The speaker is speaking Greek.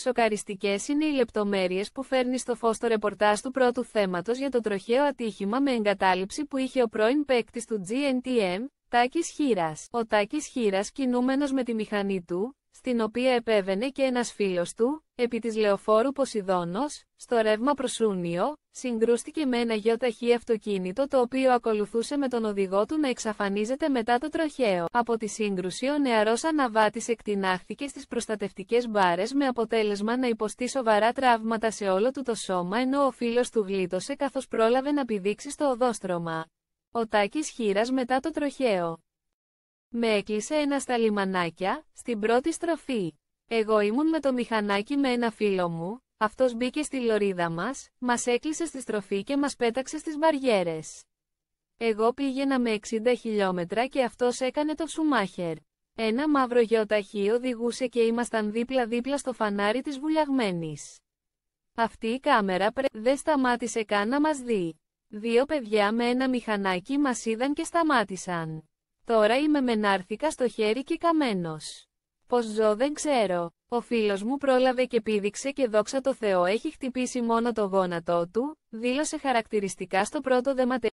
Σοκαριστικές είναι οι λεπτομέρειες που φέρνει στο φως το ρεπορτάζ του πρώτου θέματος για το τροχαίο ατύχημα με εγκατάλειψη που είχε ο πρώην παίκτης του GNTM, Τάκης Χίρα. Ο Τάκης Χίρα, κινούμενος με τη μηχανή του, στην οποία επέβαινε και ένας φίλος του, επί της λεωφόρου Ποσειδώνος, στο ρεύμα προσούνιο, συγκρούστηκε με ένα ταχύ αυτοκίνητο το οποίο ακολουθούσε με τον οδηγό του να εξαφανίζεται μετά το τροχαίο. Από τη σύγκρουση ο νεαρός αναβάτης εκτινάχθηκε στις προστατευτικές μπάρες με αποτέλεσμα να υποστεί σοβαρά τραύματα σε όλο του το σώμα ενώ ο φίλος του γλίτωσε καθώς πρόλαβε να πηδήξει στο οδόστρωμα. Ο Τάκης χείρας μετά το τροχαίο. Με έκλεισε ένα στα λιμανάκια, στην πρώτη στροφή. Εγώ ήμουν με το μηχανάκι με ένα φίλο μου, αυτός μπήκε στη λωρίδα μας, μας έκλεισε στη στροφή και μας πέταξε στις μπαριέρες. Εγώ πήγαινα με 60 χιλιόμετρα και αυτός έκανε το Σουμάχερ. Ένα μαύρο γεωταχή οδηγούσε και ήμασταν δίπλα-δίπλα στο φανάρι της βουλιαγμένης. Αυτή η κάμερα πρε... δεν σταμάτησε καν να μας δει. Δύο παιδιά με ένα μηχανάκι μας είδαν και σταμάτησαν. Τώρα είμαι μενάρθηκα στο χέρι και καμένος. Πως ζω δεν ξέρω. Ο φίλος μου πρόλαβε και πήδηξε και δόξα το Θεό έχει χτυπήσει μόνο το γόνατό του, δήλωσε χαρακτηριστικά στο πρώτο δεματέρι.